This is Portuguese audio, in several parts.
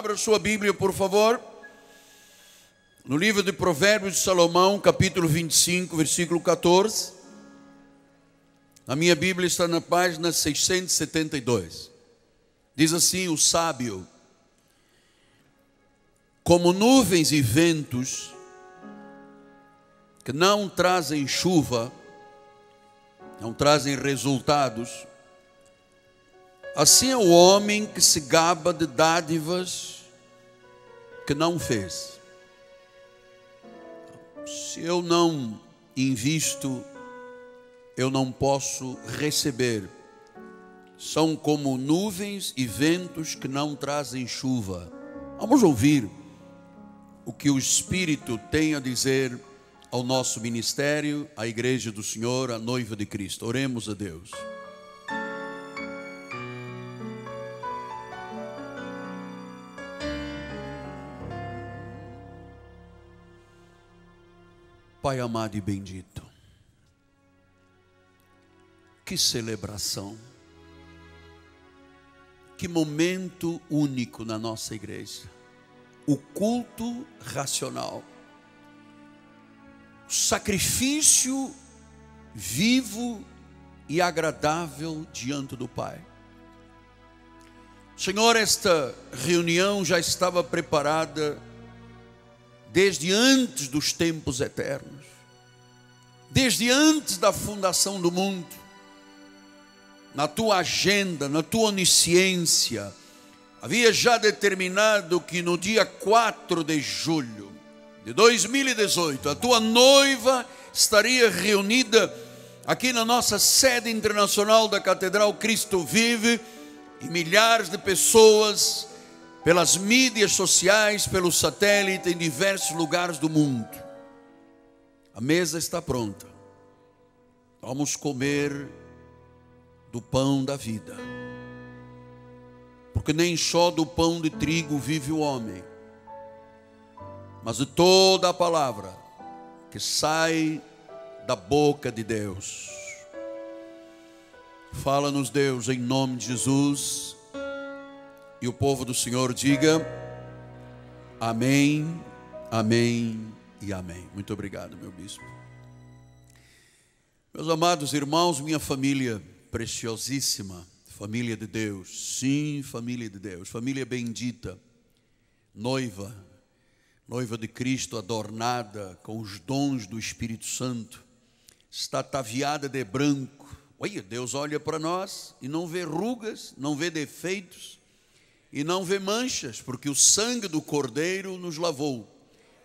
Abra sua Bíblia, por favor. No livro de Provérbios de Salomão, capítulo 25, versículo 14. A minha Bíblia está na página 672. Diz assim: O sábio, como nuvens e ventos que não trazem chuva, não trazem resultados, Assim é o homem que se gaba de dádivas que não fez. Se eu não invisto, eu não posso receber. São como nuvens e ventos que não trazem chuva. Vamos ouvir o que o Espírito tem a dizer ao nosso ministério, à Igreja do Senhor, à noiva de Cristo. Oremos a Deus. Pai amado e bendito, que celebração, que momento único na nossa igreja, o culto racional, o sacrifício vivo e agradável diante do Pai. Senhor, esta reunião já estava preparada desde antes dos tempos eternos, desde antes da fundação do mundo, na tua agenda, na tua onisciência, havia já determinado que no dia 4 de julho de 2018, a tua noiva estaria reunida aqui na nossa sede internacional da Catedral Cristo Vive, e milhares de pessoas pelas mídias sociais, pelo satélite, em diversos lugares do mundo. A mesa está pronta. Vamos comer do pão da vida. Porque nem só do pão de trigo vive o homem, mas de toda a palavra que sai da boca de Deus. Fala-nos, Deus, em nome de Jesus e o povo do Senhor diga: Amém, Amém e Amém. Muito obrigado, meu bispo. Meus amados irmãos, minha família preciosíssima, família de Deus, sim, família de Deus, família bendita, noiva, noiva de Cristo adornada com os dons do Espírito Santo, está ataviada de branco. Olha, Deus olha para nós e não vê rugas, não vê defeitos, e não vê manchas, porque o sangue do Cordeiro nos lavou.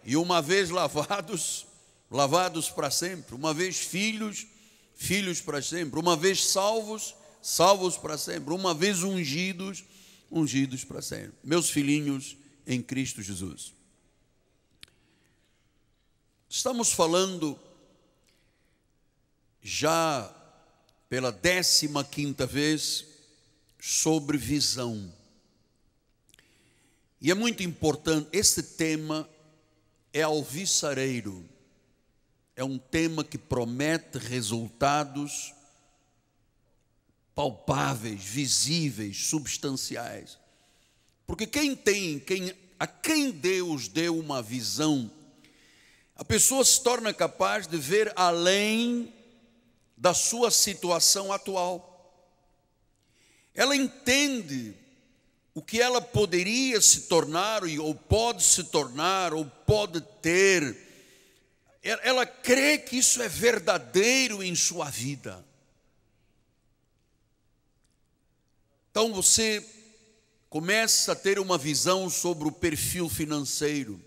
E uma vez lavados, lavados para sempre, uma vez filhos, filhos para sempre, uma vez salvos, salvos para sempre, uma vez ungidos, ungidos para sempre. Meus filhinhos em Cristo Jesus. Estamos falando já pela décima quinta vez sobre visão. E é muito importante, esse tema é alvissareiro, é um tema que promete resultados palpáveis, visíveis, substanciais. Porque quem tem, quem, a quem Deus deu uma visão, a pessoa se torna capaz de ver além da sua situação atual. Ela entende o que ela poderia se tornar, ou pode se tornar, ou pode ter. Ela crê que isso é verdadeiro em sua vida. Então você começa a ter uma visão sobre o perfil financeiro.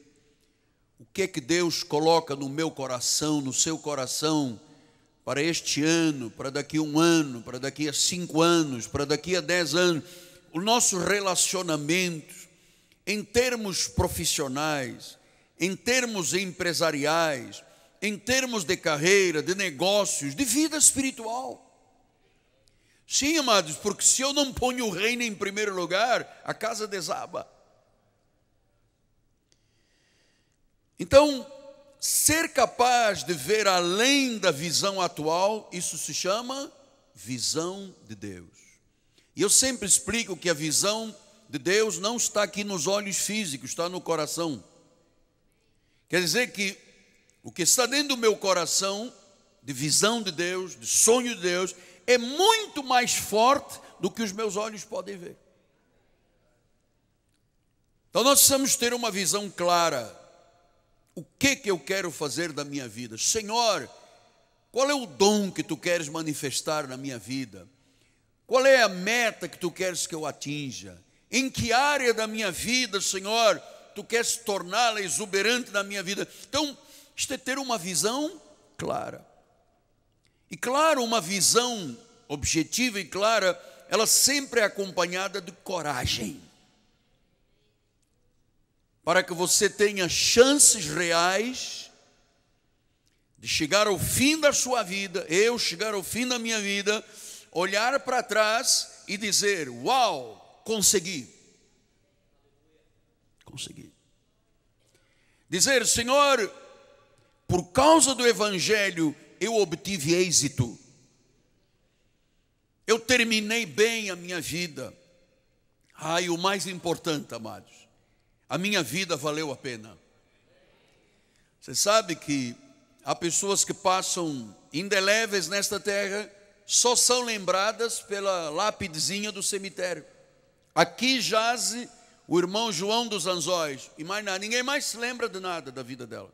O que é que Deus coloca no meu coração, no seu coração, para este ano, para daqui a um ano, para daqui a cinco anos, para daqui a dez anos o nosso relacionamento em termos profissionais, em termos empresariais, em termos de carreira, de negócios, de vida espiritual. Sim, amados, porque se eu não ponho o reino em primeiro lugar, a casa desaba. Então, ser capaz de ver além da visão atual, isso se chama visão de Deus. E eu sempre explico que a visão de Deus não está aqui nos olhos físicos, está no coração. Quer dizer que o que está dentro do meu coração, de visão de Deus, de sonho de Deus, é muito mais forte do que os meus olhos podem ver. Então nós precisamos ter uma visão clara. O que que eu quero fazer da minha vida? Senhor, qual é o dom que tu queres manifestar na minha vida? Qual é a meta que tu queres que eu atinja? Em que área da minha vida, Senhor, tu queres torná-la exuberante na minha vida? Então, isto é ter uma visão clara. E claro, uma visão objetiva e clara, ela sempre é acompanhada de coragem. Para que você tenha chances reais de chegar ao fim da sua vida, eu chegar ao fim da minha vida, olhar para trás e dizer: Uau, consegui. Consegui. Dizer: Senhor, por causa do Evangelho eu obtive êxito. Eu terminei bem a minha vida. Ah, e o mais importante, amados, a minha vida valeu a pena. Você sabe que há pessoas que passam indeléveis nesta terra só são lembradas pela lápidezinha do cemitério. Aqui jaze o irmão João dos Anzóis, e mais nada, ninguém mais se lembra de nada da vida dela.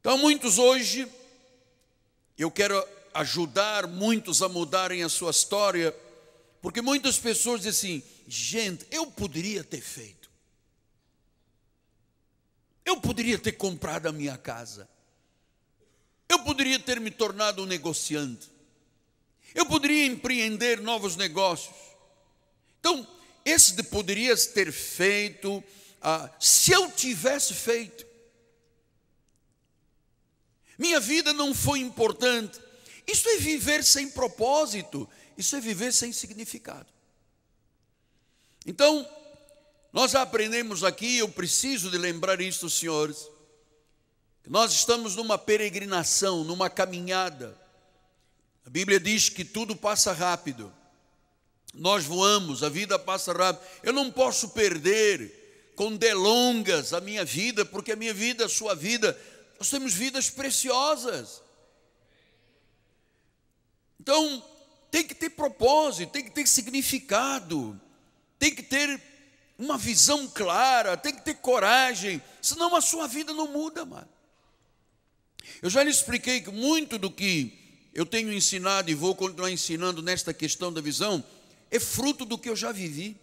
Então, muitos hoje, eu quero ajudar muitos a mudarem a sua história, porque muitas pessoas dizem assim: gente, eu poderia ter feito, eu poderia ter comprado a minha casa. Eu poderia ter me tornado um negociante. Eu poderia empreender novos negócios. Então, esse de poderias ter feito, ah, se eu tivesse feito. Minha vida não foi importante. Isso é viver sem propósito. Isso é viver sem significado. Então, nós aprendemos aqui, eu preciso de lembrar isso, senhores nós estamos numa peregrinação, numa caminhada. A Bíblia diz que tudo passa rápido. Nós voamos, a vida passa rápido. Eu não posso perder com delongas a minha vida, porque a minha vida, a sua vida, nós temos vidas preciosas. Então, tem que ter propósito, tem que ter significado, tem que ter uma visão clara, tem que ter coragem, senão a sua vida não muda, mano. Eu já lhe expliquei que muito do que eu tenho ensinado e vou continuar ensinando nesta questão da visão é fruto do que eu já vivi.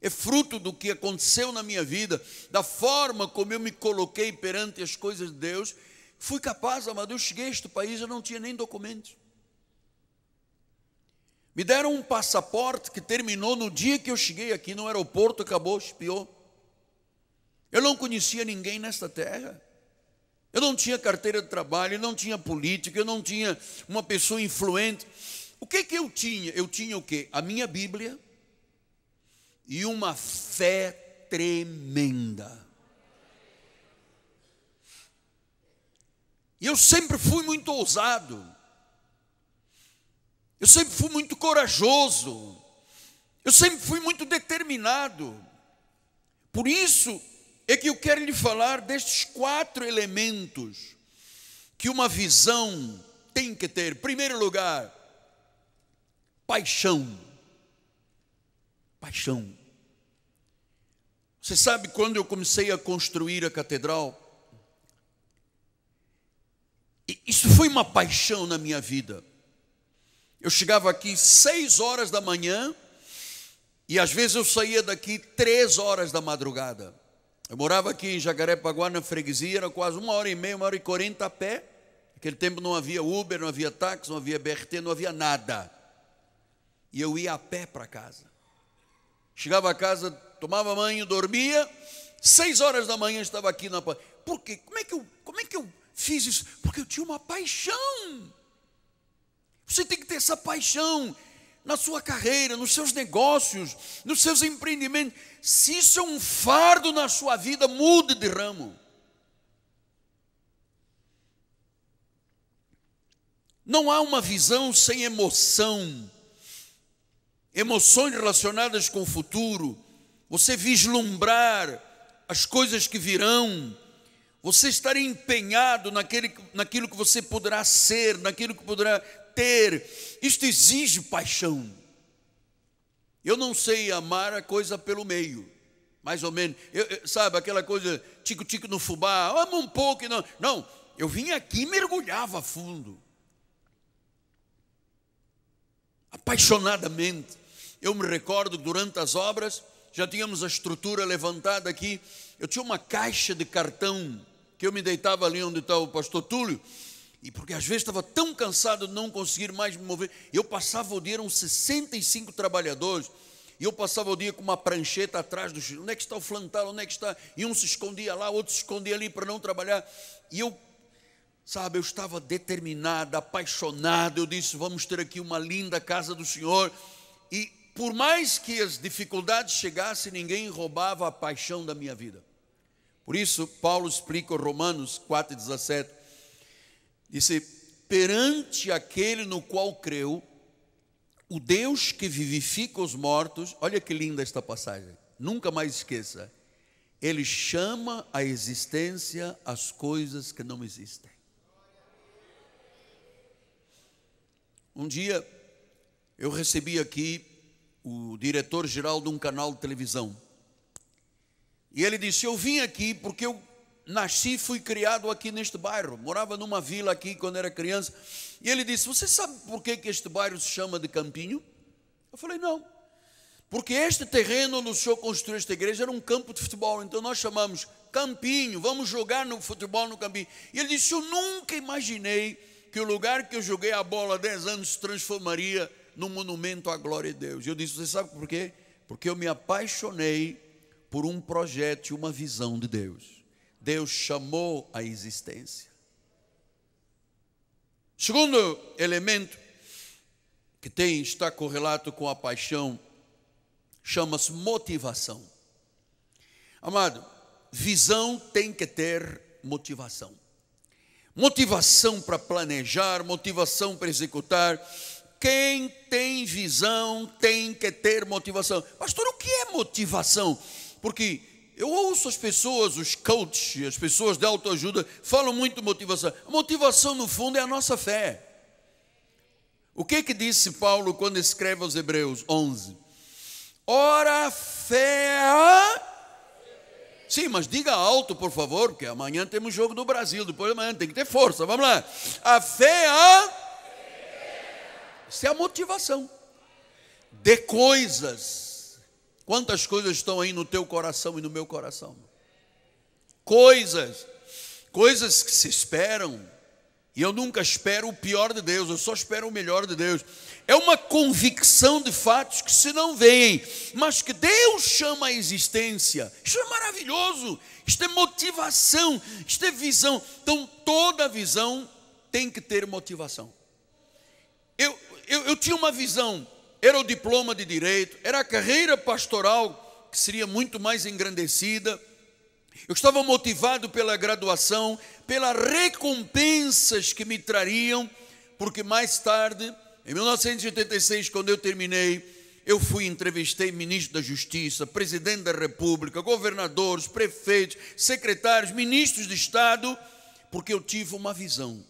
É fruto do que aconteceu na minha vida, da forma como eu me coloquei perante as coisas de Deus. Fui capaz, amado, eu cheguei a este país, eu não tinha nem documentos. Me deram um passaporte que terminou no dia que eu cheguei aqui no aeroporto, acabou, espiou. Eu não conhecia ninguém nesta terra. Eu não tinha carteira de trabalho, eu não tinha política, eu não tinha uma pessoa influente. O que que eu tinha? Eu tinha o quê? A minha Bíblia e uma fé tremenda. E eu sempre fui muito ousado. Eu sempre fui muito corajoso. Eu sempre fui muito determinado. Por isso é que eu quero lhe falar destes quatro elementos que uma visão tem que ter. primeiro lugar, paixão. Paixão. Você sabe quando eu comecei a construir a catedral? Isso foi uma paixão na minha vida. Eu chegava aqui seis horas da manhã e às vezes eu saía daqui três horas da madrugada. Eu morava aqui em Jacarepaguá, na freguesia, era quase uma hora e meia, uma hora e quarenta a pé. Naquele tempo não havia Uber, não havia táxi, não havia BRT, não havia nada. E eu ia a pé para casa. Chegava a casa, tomava banho, dormia. Seis horas da manhã estava aqui na. Por quê? Como é que eu, como é que eu fiz isso? Porque eu tinha uma paixão. Você tem que ter essa paixão na sua carreira, nos seus negócios, nos seus empreendimentos. Se isso é um fardo na sua vida, mude de ramo. Não há uma visão sem emoção. Emoções relacionadas com o futuro, você vislumbrar as coisas que virão, você estar empenhado naquele, naquilo que você poderá ser, naquilo que poderá ter. Isto exige paixão. Eu não sei amar a coisa pelo meio, mais ou menos. Eu, eu, sabe, aquela coisa tico-tico no fubá, amo um pouco e não. Não, eu vim aqui e mergulhava fundo. Apaixonadamente. Eu me recordo durante as obras, já tínhamos a estrutura levantada aqui. Eu tinha uma caixa de cartão que eu me deitava ali onde estava o pastor Túlio e porque às vezes estava tão cansado de não conseguir mais me mover, eu passava o dia, eram 65 trabalhadores, e eu passava o dia com uma prancheta atrás do onde é que está o flantal, onde é que está, e um se escondia lá, outro se escondia ali para não trabalhar, e eu, sabe, eu estava determinado, apaixonado, eu disse, vamos ter aqui uma linda casa do Senhor, e por mais que as dificuldades chegassem, ninguém roubava a paixão da minha vida, por isso Paulo explica Romanos 4,17, Disse: perante aquele no qual creu, o Deus que vivifica os mortos, olha que linda esta passagem, nunca mais esqueça. Ele chama à existência as coisas que não existem. Um dia eu recebi aqui o diretor-geral de um canal de televisão. E ele disse: Eu vim aqui porque eu nasci e fui criado aqui neste bairro. Morava numa vila aqui quando era criança. E ele disse: Você sabe por que, este bairro se chama de Campinho? Eu falei: Não. Porque este terreno onde o senhor construiu esta igreja era um campo de futebol. Então nós chamamos Campinho, vamos jogar no futebol no Campinho. E ele disse: Eu nunca imaginei que o lugar que eu joguei a bola há 10 anos se transformaria num monumento à glória de Deus. Eu disse: Você sabe por quê? Porque eu me apaixonei por um projeto e uma visão de Deus. Deus chamou à existência. Segundo elemento que tem está correlato com a paixão chama-se motivação. Amado, visão tem que ter motivação. Motivação para planejar, motivação para executar. Quem tem visão tem que ter motivação. Pastor, o que é motivação? Porque eu ouço as pessoas, os coaches, as pessoas de autoajuda, falam muito motivação. A motivação, no fundo, é a nossa fé. O que é que disse Paulo quando escreve aos Hebreus 11? Ora, a fé. Sim, mas diga alto, por favor, porque amanhã temos jogo do Brasil, depois amanhã tem que ter força. Vamos lá. A fé. Isso é a motivação de coisas Quantas coisas estão aí no teu coração e no meu coração? Coisas, coisas que se esperam, e eu nunca espero o pior de Deus, eu só espero o melhor de Deus. É uma convicção de fatos que se não veem, mas que Deus chama a existência. Isso é maravilhoso, isto é motivação, isto é visão. Então, toda visão tem que ter motivação. Eu, eu, eu tinha uma visão era o diploma de direito, era a carreira pastoral que seria muito mais engrandecida. Eu estava motivado pela graduação, pelas recompensas que me trariam, porque mais tarde, em 1986, quando eu terminei, eu fui entrevistei ministro da Justiça, presidente da República, governadores, prefeitos, secretários, ministros de Estado, porque eu tive uma visão.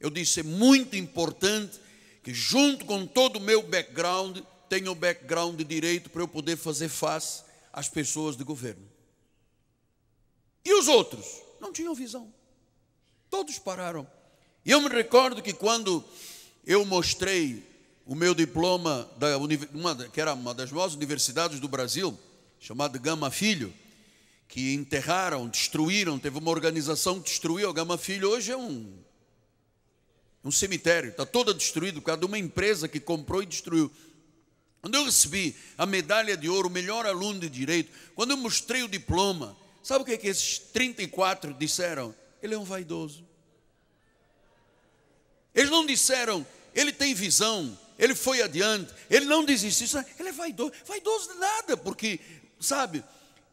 Eu disse: é muito importante que junto com todo o meu background, tenha o background de direito para eu poder fazer face às pessoas de governo. E os outros? Não tinham visão. Todos pararam. E eu me recordo que quando eu mostrei o meu diploma, da, uma, que era uma das maiores universidades do Brasil, chamada Gama Filho, que enterraram, destruíram, teve uma organização que destruiu a Gama Filho, hoje é um um cemitério, está toda destruída por causa de uma empresa que comprou e destruiu. Quando eu recebi a medalha de ouro, o melhor aluno de direito, quando eu mostrei o diploma, sabe o que, é que esses 34 disseram? Ele é um vaidoso. Eles não disseram, ele tem visão, ele foi adiante, ele não desistiu, é, ele é vaidoso, vaidoso de nada, porque, sabe,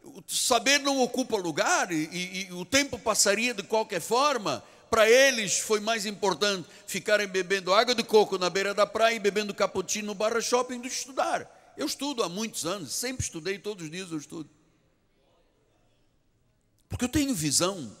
o saber não ocupa lugar e, e, e o tempo passaria de qualquer forma, para eles foi mais importante ficarem bebendo água de coco na beira da praia e bebendo cappuccino no barra shopping do que estudar. Eu estudo há muitos anos, sempre estudei, todos os dias eu estudo. Porque eu tenho visão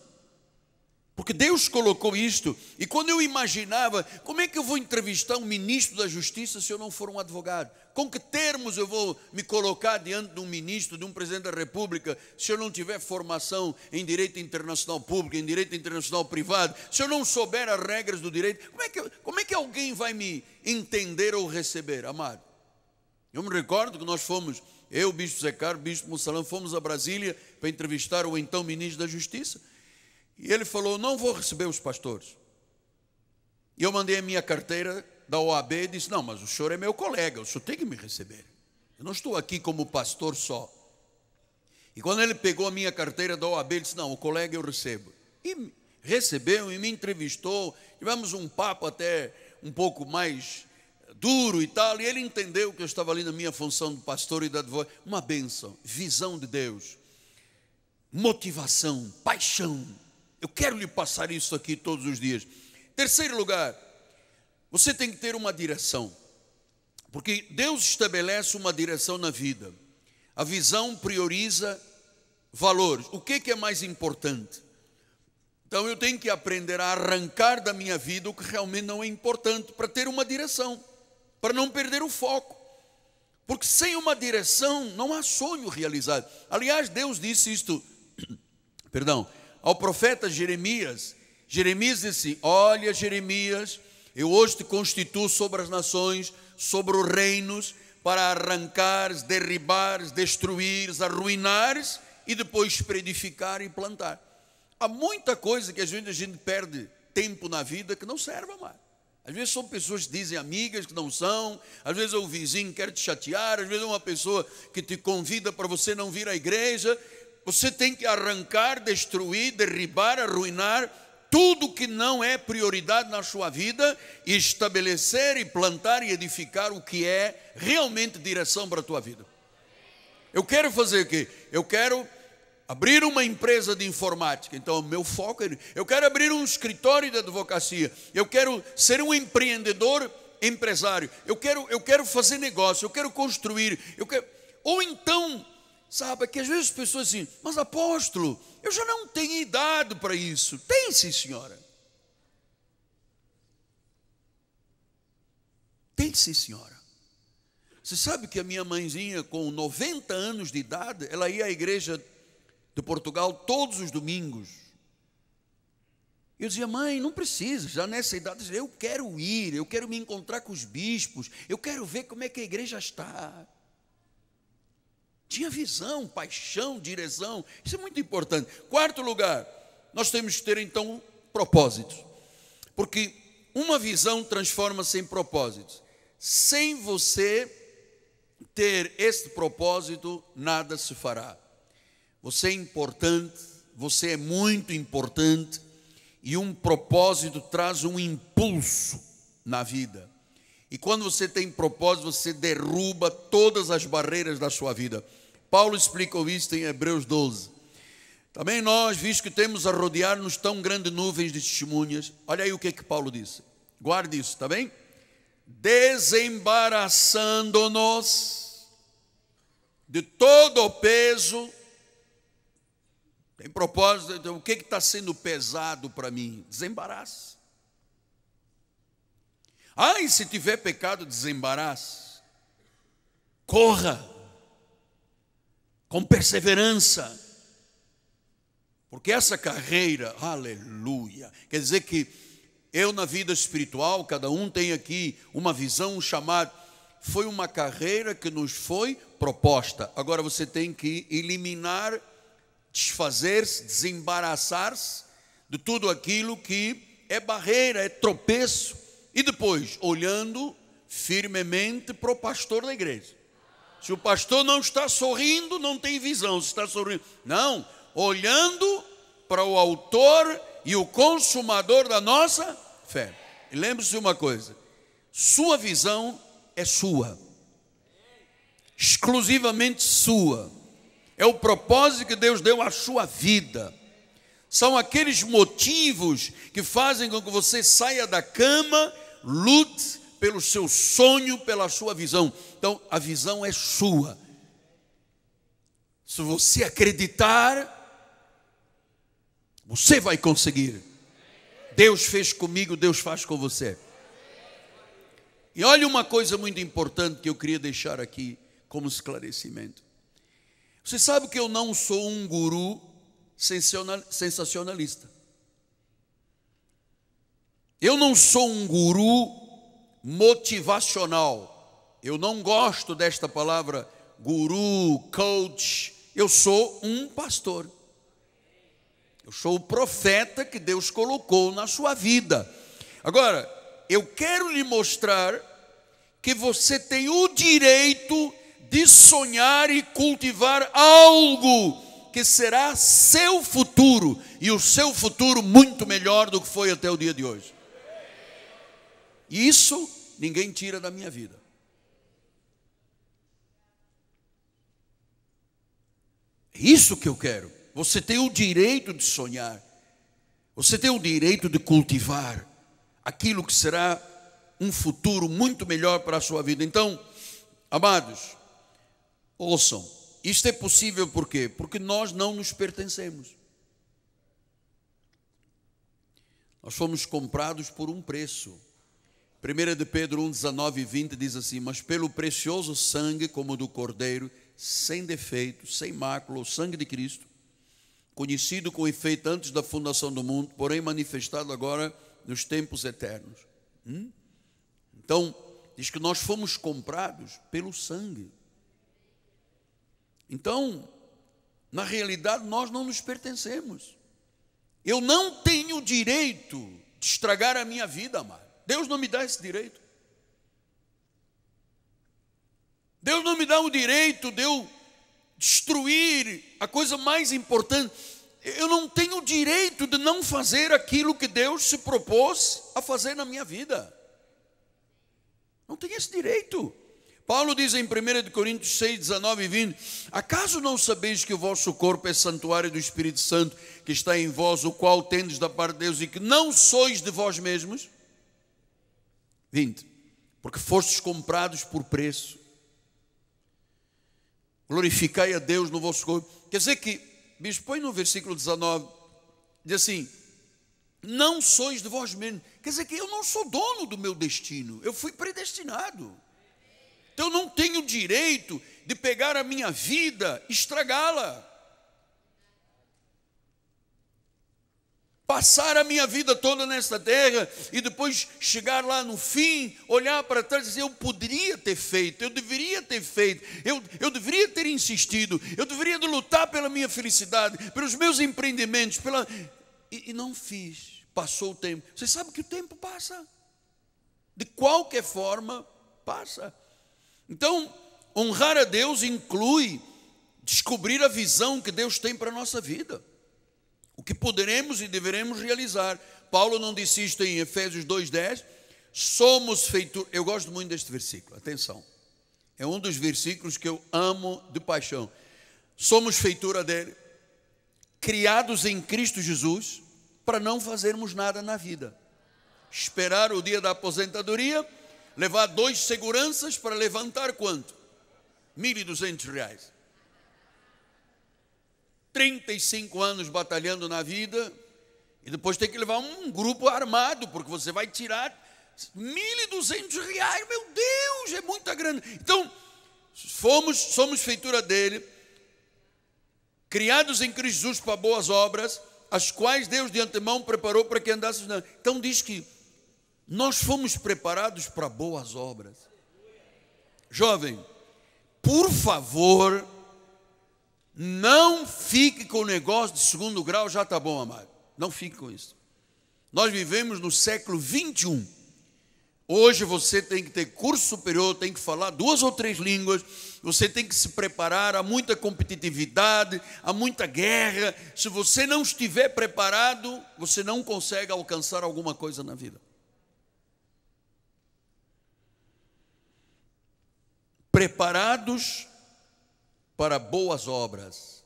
porque Deus colocou isto, e quando eu imaginava, como é que eu vou entrevistar um ministro da Justiça se eu não for um advogado? Com que termos eu vou me colocar diante de um ministro, de um presidente da República, se eu não tiver formação em direito internacional público, em direito internacional privado, se eu não souber as regras do direito? Como é que, como é que alguém vai me entender ou receber, amado? Eu me recordo que nós fomos, eu, Bispo Zecar, Bispo Mussalão, fomos a Brasília para entrevistar o então ministro da Justiça. E ele falou: Não vou receber os pastores. E eu mandei a minha carteira da OAB e disse: Não, mas o senhor é meu colega, o senhor tem que me receber. Eu não estou aqui como pastor só. E quando ele pegou a minha carteira da OAB, ele disse: Não, o colega eu recebo. E recebeu e me entrevistou. Tivemos um papo até um pouco mais duro e tal. E ele entendeu que eu estava ali na minha função de pastor e de advogado. Uma bênção, visão de Deus, motivação, paixão eu quero lhe passar isso aqui todos os dias. Terceiro lugar, você tem que ter uma direção. Porque Deus estabelece uma direção na vida. A visão prioriza valores. O que, é que é mais importante? Então eu tenho que aprender a arrancar da minha vida o que realmente não é importante, para ter uma direção, para não perder o foco. Porque sem uma direção não há sonho realizado. Aliás, Deus disse isto, perdão, ao profeta Jeremias. Jeremias disse: assim, Olha, Jeremias, eu hoje te constituo sobre as nações, sobre os reinos, para arrancares, derribares, destruires, arruinares e depois predificar e plantar. Há muita coisa que às vezes a gente perde tempo na vida que não serve mais. Às vezes são pessoas que dizem amigas que não são, às vezes é o vizinho que quer te chatear, às vezes é uma pessoa que te convida para você não vir à igreja, você tem que arrancar, destruir, derribar, arruinar tudo que não é prioridade na sua vida e estabelecer e plantar e edificar o que é realmente direção para a tua vida. Eu quero fazer o quê? Eu quero abrir uma empresa de informática. Então, o meu foco é. Eu quero abrir um escritório de advocacia. Eu quero ser um empreendedor empresário. Eu quero, eu quero fazer negócio. Eu quero construir. Eu quero... Ou então Sabe, é que às vezes as pessoas assim, mas apóstolo, eu já não tenho idade para isso. Tem sim, senhora. Tem sim, senhora. Você sabe que a minha mãezinha, com 90 anos de idade, ela ia à igreja de Portugal todos os domingos. Eu dizia, mãe, não precisa, já nessa idade eu quero ir, eu quero me encontrar com os bispos, eu quero ver como é que a igreja está. Tinha visão, paixão, direção. Isso é muito importante. Quarto lugar, nós temos que ter então propósitos. Porque uma visão transforma-se em propósitos. Sem você ter este propósito, nada se fará. Você é importante, você é muito importante, e um propósito traz um impulso na vida. E quando você tem propósito, você derruba todas as barreiras da sua vida. Paulo explicou isto em Hebreus 12. Também nós, visto que temos a rodear-nos tão grandes nuvens de testemunhas, olha aí o que é que Paulo disse. Guarde isso, está bem? Desembaraçando-nos de todo o peso. Tem propósito, então, o que é está sendo pesado para mim? Desembaraço. Ah, e se tiver pecado, desembaraço. Corra com perseverança. Porque essa carreira, aleluia, quer dizer que eu na vida espiritual, cada um tem aqui uma visão, um chamado, foi uma carreira que nos foi proposta. Agora você tem que eliminar, desfazer-se, desembaraçar-se de tudo aquilo que é barreira, é tropeço, e depois olhando firmemente para o pastor da igreja. Se o pastor não está sorrindo, não tem visão. Se está sorrindo, não, olhando para o autor e o consumador da nossa fé. E lembre-se de uma coisa: sua visão é sua, exclusivamente sua. É o propósito que Deus deu à sua vida. São aqueles motivos que fazem com que você saia da cama, lute, pelo seu sonho, pela sua visão. Então, a visão é sua. Se você acreditar, você vai conseguir. Deus fez comigo, Deus faz com você. E olha uma coisa muito importante que eu queria deixar aqui como esclarecimento. Você sabe que eu não sou um guru sensacionalista. Eu não sou um guru motivacional. Eu não gosto desta palavra guru, coach. Eu sou um pastor. Eu sou o profeta que Deus colocou na sua vida. Agora, eu quero lhe mostrar que você tem o direito de sonhar e cultivar algo que será seu futuro e o seu futuro muito melhor do que foi até o dia de hoje. Isso ninguém tira da minha vida. É Isso que eu quero. Você tem o direito de sonhar. Você tem o direito de cultivar aquilo que será um futuro muito melhor para a sua vida. Então, amados, ouçam, isto é possível por quê? Porque nós não nos pertencemos. Nós fomos comprados por um preço. 1 de Pedro 1, 19 e 20 diz assim: Mas pelo precioso sangue, como do Cordeiro, sem defeito, sem mácula, o sangue de Cristo, conhecido com efeito antes da fundação do mundo, porém manifestado agora nos tempos eternos. Hum? Então, diz que nós fomos comprados pelo sangue. Então, na realidade, nós não nos pertencemos. Eu não tenho direito de estragar a minha vida, amado. Deus não me dá esse direito. Deus não me dá o direito de eu destruir a coisa mais importante. Eu não tenho o direito de não fazer aquilo que Deus se propôs a fazer na minha vida. Não tenho esse direito. Paulo diz em 1 Coríntios 6, 19 e 20: Acaso não sabeis que o vosso corpo é santuário do Espírito Santo que está em vós, o qual tendes da parte de Deus e que não sois de vós mesmos? 20. Porque fostes comprados por preço. Glorificai a Deus no vosso corpo. Quer dizer que, bispo, põe no versículo 19, diz assim: Não sois de vós mesmos. Quer dizer que eu não sou dono do meu destino, eu fui predestinado. Então eu não tenho direito de pegar a minha vida, estragá-la. passar a minha vida toda nesta terra e depois chegar lá no fim, olhar para trás e dizer: eu poderia ter feito, eu deveria ter feito, eu, eu deveria ter insistido, eu deveria lutar pela minha felicidade, pelos meus empreendimentos, pela. E, e não fiz, passou o tempo. Você sabe que o tempo passa, de qualquer forma, passa. Então, honrar a Deus inclui descobrir a visão que Deus tem para a nossa vida o que poderemos e deveremos realizar. Paulo não disse isto em Efésios 2:10. Somos feitura. Eu gosto muito deste versículo. Atenção. É um dos versículos que eu amo de paixão. Somos feitura dele, criados em Cristo Jesus, para não fazermos nada na vida. Esperar o dia da aposentadoria, levar dois seguranças para levantar quanto? 1.200 reais. 35 anos batalhando na vida, e depois tem que levar um grupo armado, porque você vai tirar 1.200 reais, meu Deus, é muita grana. Então, fomos, somos feitura dele, criados em Cristo Jesus para boas obras, as quais Deus de antemão preparou para que andasse. na. Então diz que nós fomos preparados para boas obras. Jovem, por favor, não fique com o negócio de segundo grau, já está bom, amado. Não fique com isso. Nós vivemos no século 21. Hoje você tem que ter curso superior, tem que falar duas ou três línguas, você tem que se preparar, há muita competitividade, há muita guerra. Se você não estiver preparado, você não consegue alcançar alguma coisa na vida. Preparados para boas obras.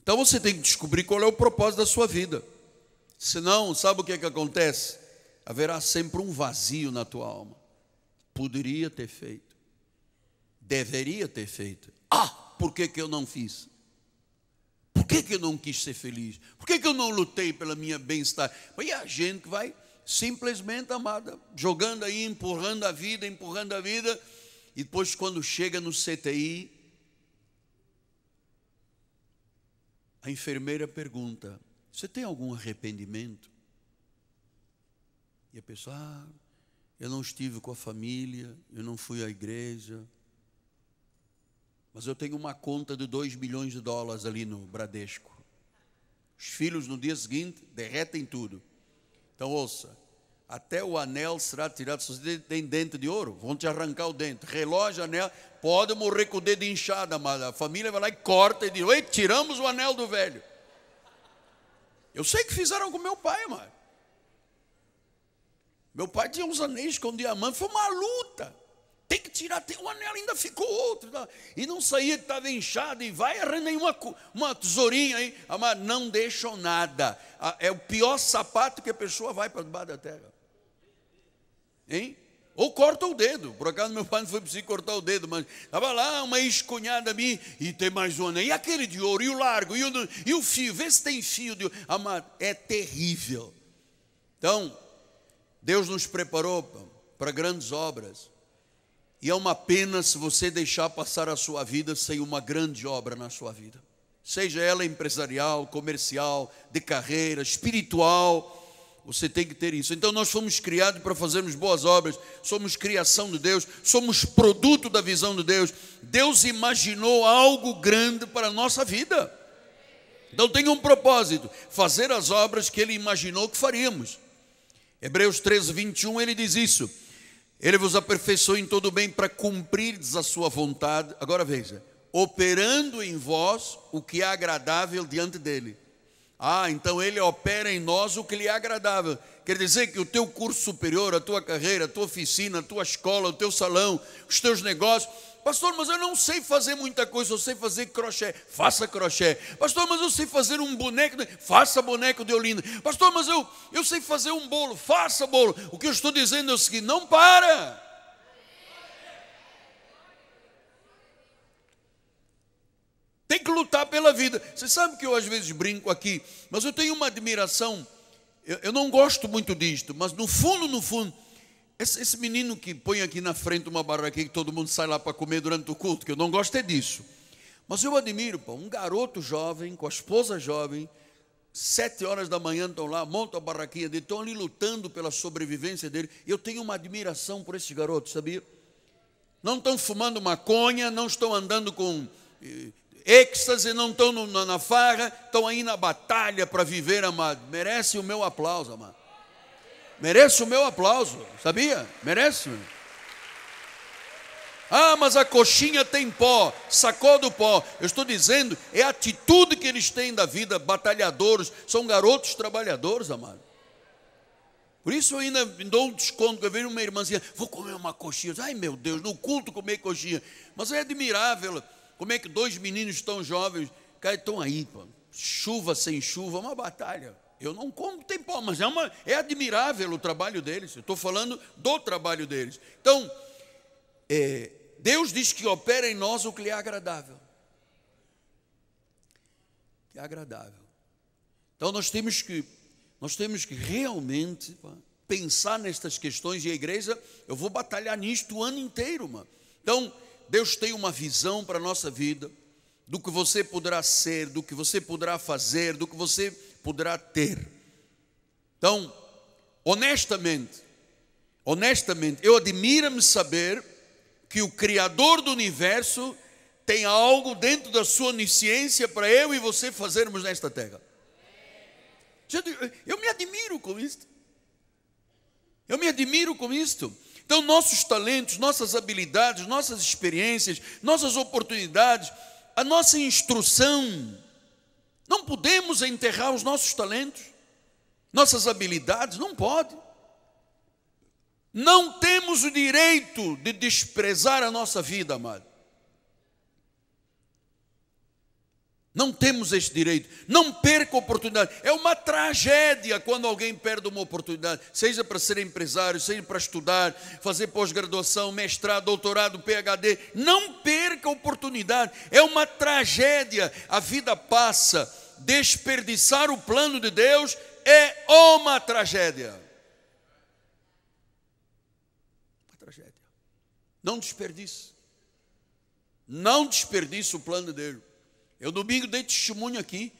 Então você tem que descobrir qual é o propósito da sua vida. Senão, sabe o que, é que acontece? Haverá sempre um vazio na tua alma. Poderia ter feito. Deveria ter feito. Ah, por que, que eu não fiz? Por que, que eu não quis ser feliz? Por que, que eu não lutei pela minha bem-estar? E a gente que vai simplesmente, amada, jogando aí, empurrando a vida, empurrando a vida, e depois, quando chega no CTI, A enfermeira pergunta: Você tem algum arrependimento? E a pessoa: ah, Eu não estive com a família, eu não fui à igreja, mas eu tenho uma conta de 2 milhões de dólares ali no Bradesco. Os filhos no dia seguinte derretem tudo. Então, ouça: até o anel será tirado. Se você tem dente de ouro, vão te arrancar o dente. Relógio, anel, Pode morrer com o dedo inchado, mas a família vai lá e corta e diz: Ei, tiramos o anel do velho. Eu sei que fizeram com meu pai, mano. Meu pai tinha uns anéis com diamante, foi uma luta. Tem que tirar, tem, um anel ainda ficou outro. Tá? E não saía, estava inchado, e vai arranhar uma, uma tesourinha aí. Mas não deixou nada. É o pior sapato que a pessoa vai para debaixo da terra. Hein? Ou corta o dedo. Por acaso meu pai não foi preciso cortar o dedo, mas estava lá uma ex-cunhada minha e tem mais uma. Né? E aquele de ouro, e o largo, e o, e o fio, vê se tem fio de ouro. é terrível. Então, Deus nos preparou para grandes obras. E é uma pena se você deixar passar a sua vida sem uma grande obra na sua vida. Seja ela empresarial, comercial, de carreira, espiritual você tem que ter isso. Então nós fomos criados para fazermos boas obras, somos criação de Deus, somos produto da visão de Deus. Deus imaginou algo grande para a nossa vida. Então tem um propósito: fazer as obras que ele imaginou que faríamos. Hebreus 13, 21, ele diz isso. Ele vos aperfeiçoou em todo bem para cumprir a sua vontade. Agora veja, operando em vós o que é agradável diante dele. Ah, então ele opera em nós o que lhe é agradável. Quer dizer que o teu curso superior, a tua carreira, a tua oficina, a tua escola, o teu salão, os teus negócios. Pastor, mas eu não sei fazer muita coisa, eu sei fazer crochê, faça crochê. Pastor, mas eu sei fazer um boneco, faça boneco de Olinda. Pastor, mas eu, eu sei fazer um bolo, faça bolo. O que eu estou dizendo é o seguinte: não para. Tem que lutar pela vida. Você sabe que eu às vezes brinco aqui, mas eu tenho uma admiração. Eu, eu não gosto muito disto, mas no fundo, no fundo, esse, esse, menino que põe aqui na frente uma barraquinha que todo mundo sai lá para comer durante o culto, que eu não gosto é disso. Mas eu admiro, pô, um garoto jovem, com a esposa jovem, sete horas da manhã estão lá, montam a barraquinha dele, estão ali lutando pela sobrevivência dele. Eu tenho uma admiração por esses garotos, sabia? Não estão fumando maconha, não estão andando com eh, êxtase, não estão na farra, estão aí na batalha para viver, amado. Merece o meu aplauso, amado. Merece o meu aplauso, sabia? Merece. Ah, mas a coxinha tem pó, sacou do pó. Eu estou dizendo, é a atitude que eles têm da vida, batalhadores, são garotos trabalhadores, amado. Por isso eu ainda dou um desconto, eu vejo uma irmãzinha, vou comer uma coxinha. Ai meu Deus, no culto comer coxinha. Mas é admirável como é que dois meninos tão jovens, estão aí, pô, chuva sem chuva, é uma batalha. Eu não como tem pó, mas é, uma, é admirável o trabalho deles. Eu estou falando do trabalho deles. Então, é, Deus diz que opera em nós o que lhe é agradável. Que é agradável. Então nós temos que, nós temos que realmente pensar nestas questões e a igreja, eu vou batalhar nisto o ano inteiro, mano. Então, Deus tem uma visão para a nossa vida, do que você poderá ser, do que você poderá fazer, do que você poderá ter. Então, honestamente, honestamente, eu admiro-me saber que o Criador do universo tem algo dentro da sua onisciência para eu e você fazermos nesta terra. Eu me admiro com isto. Eu me admiro com isto. Então, nossos talentos, nossas habilidades, nossas experiências, nossas oportunidades, a nossa instrução, não podemos enterrar os nossos talentos, nossas habilidades, não pode. Não temos o direito de desprezar a nossa vida, amado. Não temos esse direito. Não perca oportunidade. É uma tragédia quando alguém perde uma oportunidade, seja para ser empresário, seja para estudar, fazer pós-graduação, mestrado, doutorado, PhD. Não perca oportunidade. É uma tragédia. A vida passa. Desperdiçar o plano de Deus é uma tragédia. Uma tragédia. Não desperdice. Não desperdice o plano de Deus. Eu domingo dei testemunho aqui.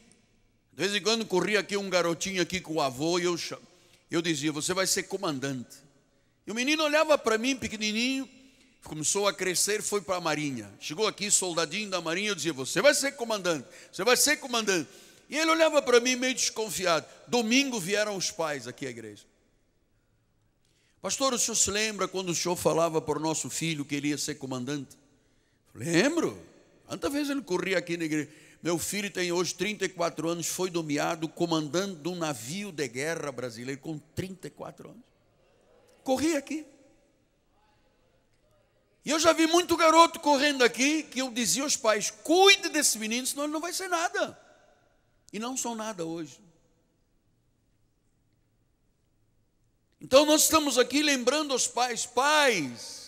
De vez em quando corria aqui um garotinho aqui com o avô e eu, eu dizia, você vai ser comandante. E o menino olhava para mim, pequenininho, começou a crescer, foi para a marinha. Chegou aqui, soldadinho da marinha, eu dizia, você vai ser comandante, você vai ser comandante. E ele olhava para mim meio desconfiado. Domingo vieram os pais aqui à igreja. Pastor, o senhor se lembra quando o senhor falava para o nosso filho que ele ia ser comandante? Lembro. Quantas vezes ele corria aqui na igreja? Meu filho tem hoje 34 anos, foi nomeado comandante de um navio de guerra brasileiro com 34 anos. Corria aqui. E eu já vi muito garoto correndo aqui que eu dizia aos pais: cuide desse menino, senão ele não vai ser nada. E não são nada hoje. Então nós estamos aqui lembrando aos pais: pais,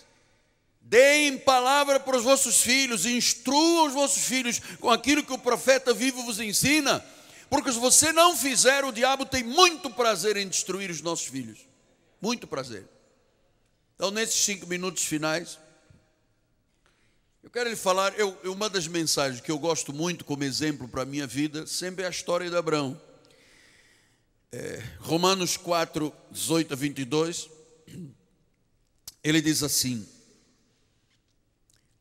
Deem palavra para os vossos filhos, instruam os vossos filhos com aquilo que o profeta vivo vos ensina, porque se você não fizer, o diabo tem muito prazer em destruir os nossos filhos. Muito prazer. Então, nesses cinco minutos finais, eu quero lhe falar, eu, uma das mensagens que eu gosto muito como exemplo para a minha vida, sempre é a história de Abraão. É, Romanos 4, 18 a 22, ele diz assim: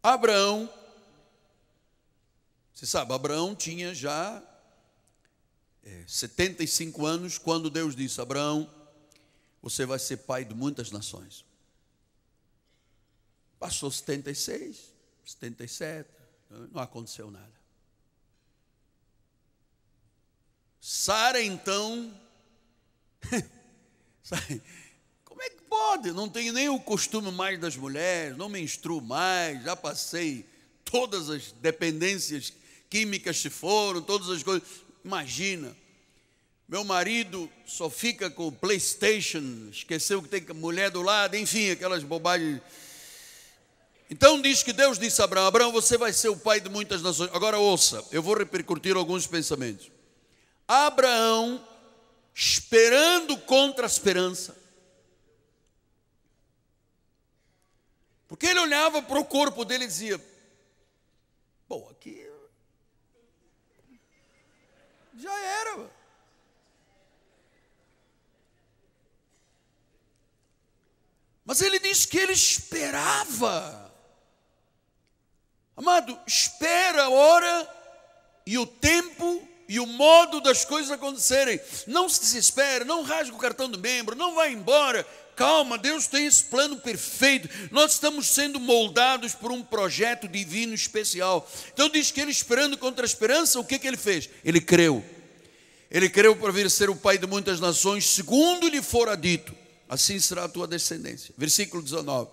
Abraão, você sabe, Abraão tinha já é, 75 anos quando Deus disse: Abraão, você vai ser pai de muitas nações. Passou 76, 77, não aconteceu nada. Sara então Como é que pode? Não tenho nem o costume mais das mulheres, não menstruo mais, já passei todas as dependências químicas se foram, todas as coisas. Imagina, meu marido só fica com o PlayStation, esqueceu que tem mulher do lado, enfim, aquelas bobagens. Então diz que Deus disse a Abraão: Abraão, você vai ser o pai de muitas nações. Agora ouça, eu vou repercutir alguns pensamentos. Abraão, esperando contra a esperança, Porque ele olhava para o corpo dele e dizia: Bom, aqui. Já era. Mas ele diz que ele esperava. Amado, espera a hora e o tempo e o modo das coisas acontecerem. Não se desespere, não rasgue o cartão do membro, não vá embora calma, Deus tem esse plano perfeito. Nós estamos sendo moldados por um projeto divino especial. Então diz que ele esperando contra a esperança, o que, que ele fez? Ele creu. Ele creu para vir ser o pai de muitas nações, segundo lhe fora dito, assim será a tua descendência. Versículo 19.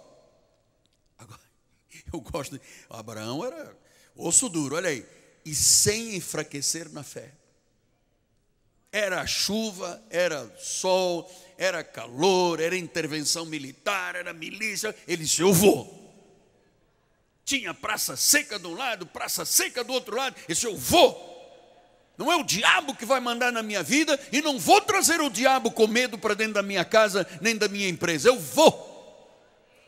Agora, eu gosto. De, Abraão era osso duro, olha aí. E sem enfraquecer na fé. Era chuva, era sol, era calor, era intervenção militar, era milícia. Ele disse: Eu vou. Tinha praça seca de um lado, praça seca do outro lado. Ele disse: Eu vou. Não é o diabo que vai mandar na minha vida e não vou trazer o diabo com medo para dentro da minha casa nem da minha empresa. Eu vou.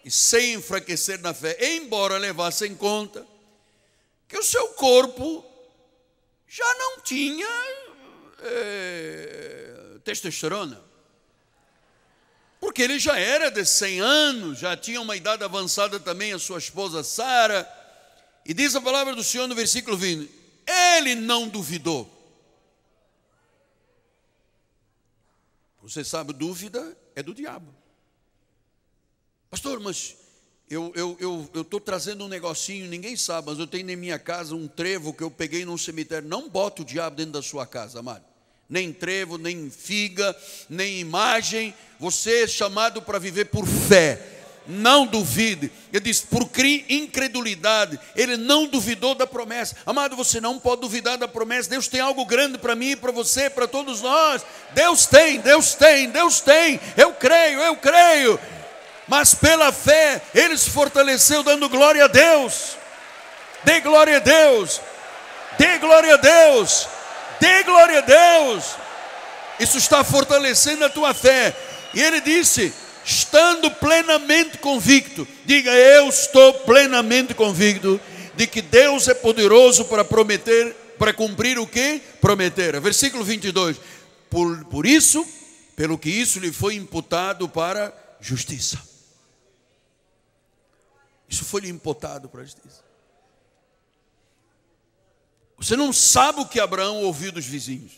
E sem enfraquecer na fé, embora levasse em conta que o seu corpo já não tinha é, testosterona. Porque ele já era de 100 anos, já tinha uma idade avançada também, a sua esposa Sara. E diz a palavra do Senhor no versículo 20: Ele não duvidou. Você sabe, dúvida é do diabo. Pastor, mas eu estou eu, eu, trazendo um negocinho, ninguém sabe, mas eu tenho em minha casa um trevo que eu peguei num cemitério. Não bota o diabo dentro da sua casa, amado nem trevo, nem figa, nem imagem. Você é chamado para viver por fé. Não duvide. Ele diz, por incredulidade, ele não duvidou da promessa. Amado, você não pode duvidar da promessa. Deus tem algo grande para mim, para você, para todos nós. Deus tem, Deus tem, Deus tem. Eu creio, eu creio. Mas pela fé, ele se fortaleceu dando glória a Deus. Dê glória a Deus. Dê glória a Deus. Dê glória a Deus. Isso está fortalecendo a tua fé. E ele disse: estando plenamente convicto, diga eu estou plenamente convicto de que Deus é poderoso para prometer, para cumprir o que prometer. Versículo 22. Por, por isso, pelo que isso lhe foi imputado para justiça. Isso foi lhe imputado para justiça. Você não sabe o que Abraão ouviu dos vizinhos.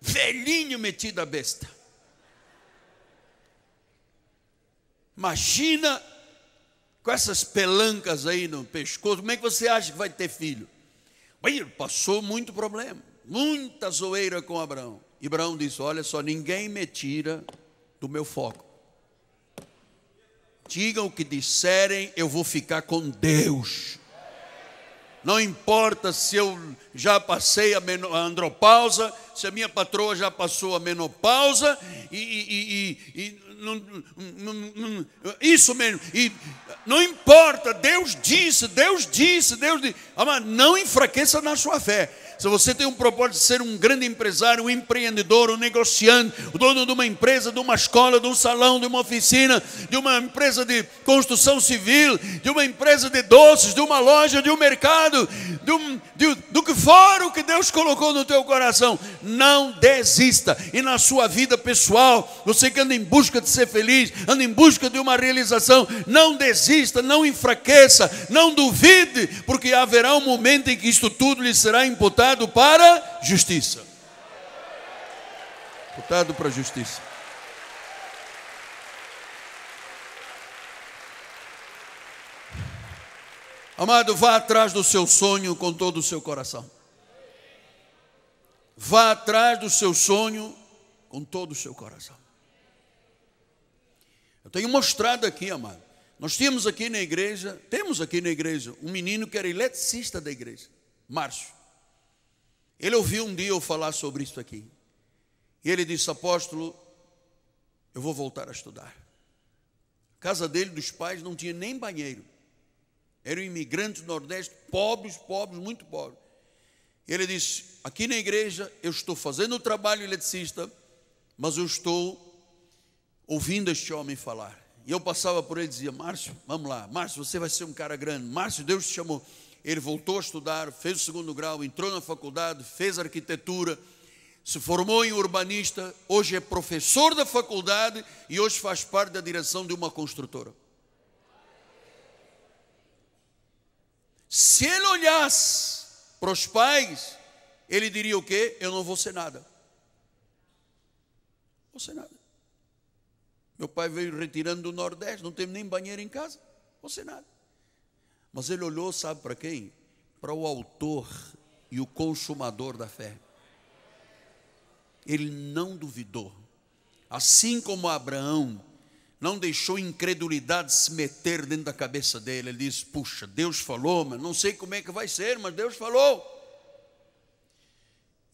Velhinho metido a besta. Imagina com essas pelancas aí no pescoço, como é que você acha que vai ter filho? Ele passou muito problema, muita zoeira com Abraão. E Abraão disse: Olha só, ninguém me tira do meu foco. Digam o que disserem, eu vou ficar com Deus não importa se eu já passei a, andropausa, se a minha patroa já passou a menopausa, e, e, e, e não, não, não, isso mesmo, e não importa, Deus disse, Deus disse, Deus disse, mas não enfraqueça na sua fé, se você tem um propósito de ser um grande empresário, um empreendedor, um negociante, o dono de uma empresa, de uma escola, de um salão, de uma oficina, de uma empresa de construção civil, de uma empresa de doces, de uma loja, de um mercado, de um, de, do que for o que Deus colocou no teu coração, não desista. E na sua vida pessoal, você que anda em busca de ser feliz, anda em busca de uma realização, não desista, não enfraqueça, não duvide, porque haverá um momento em que isto tudo lhe será imputado Voltado para justiça. Voltado para justiça. Amado, vá atrás do seu sonho com todo o seu coração. Vá atrás do seu sonho com todo o seu coração. Eu tenho mostrado aqui, amado. Nós tínhamos aqui na igreja, temos aqui na igreja, um menino que era eletricista da igreja, Márcio. Ele ouviu um dia eu falar sobre isso aqui. E ele disse: Apóstolo, eu vou voltar a estudar. A casa dele, dos pais, não tinha nem banheiro. era um imigrante do Nordeste, pobres, pobres, muito pobres. E ele disse: Aqui na igreja eu estou fazendo o trabalho eletricista, mas eu estou ouvindo este homem falar. E eu passava por ele e dizia: Márcio, vamos lá, Márcio, você vai ser um cara grande. Márcio, Deus te chamou ele voltou a estudar, fez o segundo grau, entrou na faculdade, fez arquitetura, se formou em urbanista, hoje é professor da faculdade e hoje faz parte da direção de uma construtora. Se ele olhasse para os pais, ele diria o quê? Eu não vou ser nada. Vou ser nada. Meu pai veio retirando do Nordeste, não teve nem banheiro em casa. Vou ser nada. Mas ele olhou, sabe para quem? Para o autor e o consumador da fé. Ele não duvidou. Assim como Abraão não deixou incredulidade se meter dentro da cabeça dele, ele disse: Puxa, Deus falou, mas não sei como é que vai ser, mas Deus falou.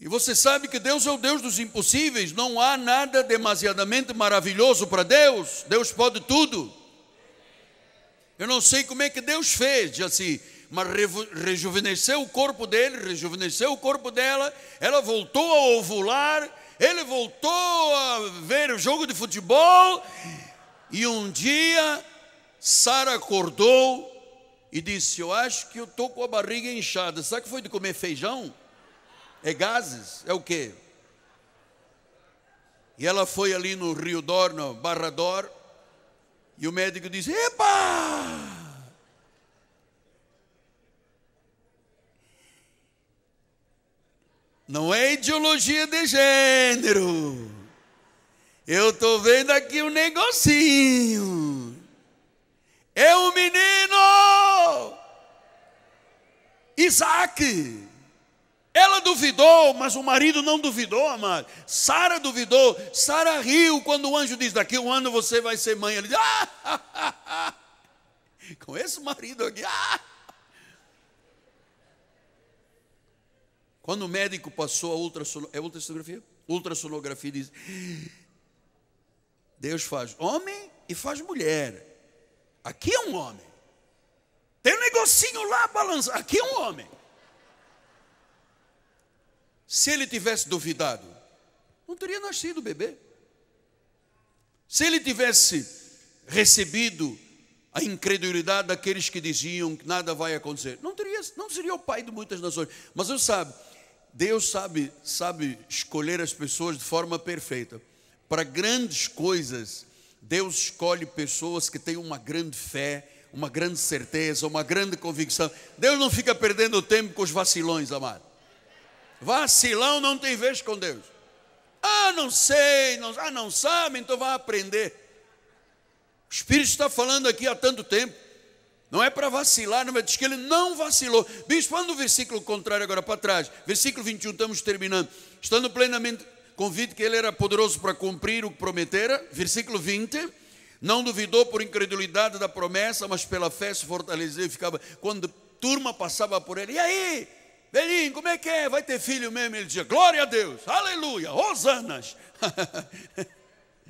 E você sabe que Deus é o Deus dos impossíveis, não há nada demasiadamente maravilhoso para Deus, Deus pode tudo. Eu não sei como é que Deus fez, assim, mas rejuvenesceu o corpo dele, rejuvenesceu o corpo dela, ela voltou a ovular, ele voltou a ver o jogo de futebol, e um dia Sara acordou e disse: Eu acho que eu estou com a barriga inchada. Será que foi de comer feijão? É gases? É o quê? E ela foi ali no Rio Dorno, no Dorno. E o médico diz: Epa! Não é ideologia de gênero. Eu estou vendo aqui um negocinho. É um menino. Isaac. Ela duvidou, mas o marido não duvidou, amado. Sara duvidou. Sara riu quando o anjo diz: Daqui um ano você vai ser mãe. Ele diz: ah, ah, ah, ah. Com esse marido aqui. Ah. Quando o médico passou a ultra, é ultrassonografia? Ultrassonografia diz: Deus faz homem e faz mulher. Aqui é um homem. Tem um negocinho lá balançando. Aqui é um homem. Se ele tivesse duvidado, não teria nascido o bebê. Se ele tivesse recebido a incredulidade daqueles que diziam que nada vai acontecer, não teria, não seria o pai de muitas nações. Mas eu sabe, Deus sabe, sabe escolher as pessoas de forma perfeita. Para grandes coisas, Deus escolhe pessoas que têm uma grande fé, uma grande certeza, uma grande convicção. Deus não fica perdendo tempo com os vacilões, amado. Vacilão não tem vez com Deus. Ah, não sei, não, ah, não sabe, então vai aprender. O Espírito está falando aqui há tanto tempo. Não é para vacilar, não é? Diz que ele não vacilou. Bispo, anda o versículo contrário agora para trás. Versículo 21, estamos terminando. Estando plenamente convite que ele era poderoso para cumprir o que prometera. Versículo 20. Não duvidou por incredulidade da promessa, mas pela fé se fortaleceu e ficava. Quando turma passava por ele, e aí? Belinho, como é que é? Vai ter filho mesmo? Ele dizia, glória a Deus, aleluia, Rosanas.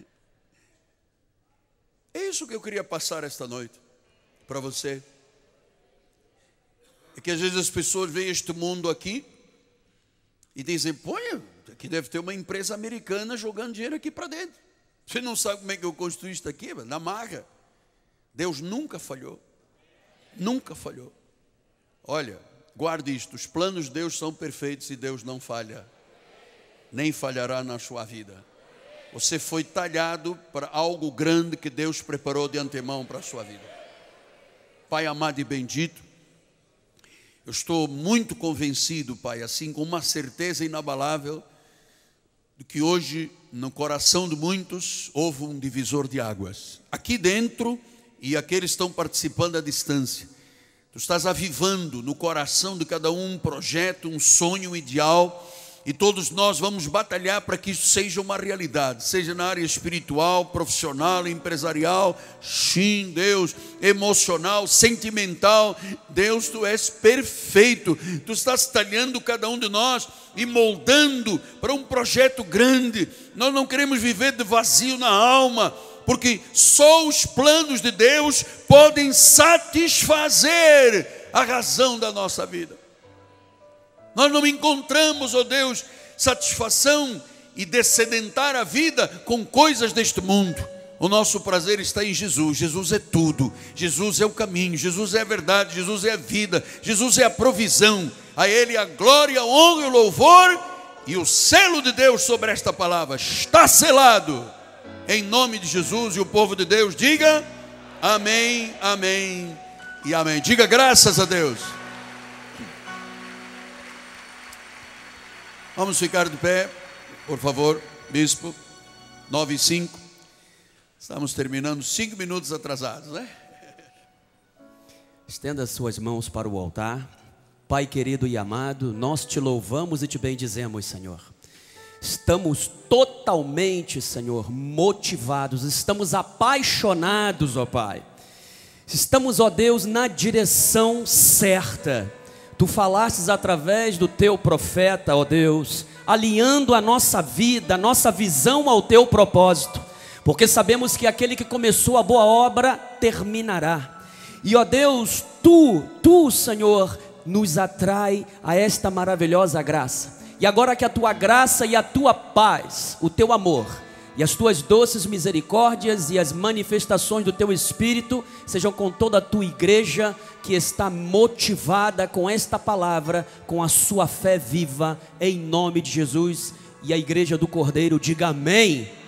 é isso que eu queria passar esta noite para você. É que às vezes as pessoas veem este mundo aqui e dizem, ponha, aqui deve ter uma empresa americana jogando dinheiro aqui para dentro. Você não sabe como é que eu construí isso aqui? Na marra. Deus nunca falhou. Nunca falhou. Olha, Guarde isto: os planos de Deus são perfeitos e Deus não falha, nem falhará na sua vida. Você foi talhado para algo grande que Deus preparou de antemão para a sua vida. Pai amado e bendito, eu estou muito convencido, Pai, assim com uma certeza inabalável, de que hoje no coração de muitos houve um divisor de águas. Aqui dentro e aqueles que estão participando à distância Tu estás avivando no coração de cada um um projeto, um sonho, um ideal, e todos nós vamos batalhar para que isso seja uma realidade, seja na área espiritual, profissional, empresarial, sim, Deus, emocional, sentimental. Deus, tu és perfeito. Tu estás talhando cada um de nós e moldando para um projeto grande. Nós não queremos viver de vazio na alma porque só os planos de Deus podem satisfazer a razão da nossa vida. Nós não encontramos, ó oh Deus, satisfação e descedentar a vida com coisas deste mundo. O nosso prazer está em Jesus. Jesus é tudo. Jesus é o caminho. Jesus é a verdade. Jesus é a vida. Jesus é a provisão. A Ele a glória, a honra e o louvor. E o selo de Deus sobre esta palavra está selado em nome de Jesus. E o povo de Deus diga: Amém, Amém e Amém. Diga graças a Deus. Vamos ficar de pé, por favor, bispo. 9 e 5. Estamos terminando cinco minutos atrasados, né? Estenda suas mãos para o altar. Pai querido e amado, nós te louvamos e te bendizemos, Senhor Estamos totalmente, Senhor, motivados, estamos apaixonados, ó Pai. Estamos, ó Deus, na direção certa. Tu falastes através do teu profeta, ó Deus, alinhando a nossa vida, a nossa visão ao teu propósito, porque sabemos que aquele que começou a boa obra terminará. E ó Deus, tu, tu, Senhor, nos atrai a esta maravilhosa graça. E agora que a tua graça e a tua paz, o teu amor e as tuas doces misericórdias e as manifestações do teu espírito sejam com toda a tua igreja que está motivada com esta palavra, com a sua fé viva, em nome de Jesus. E a igreja do Cordeiro diga amém.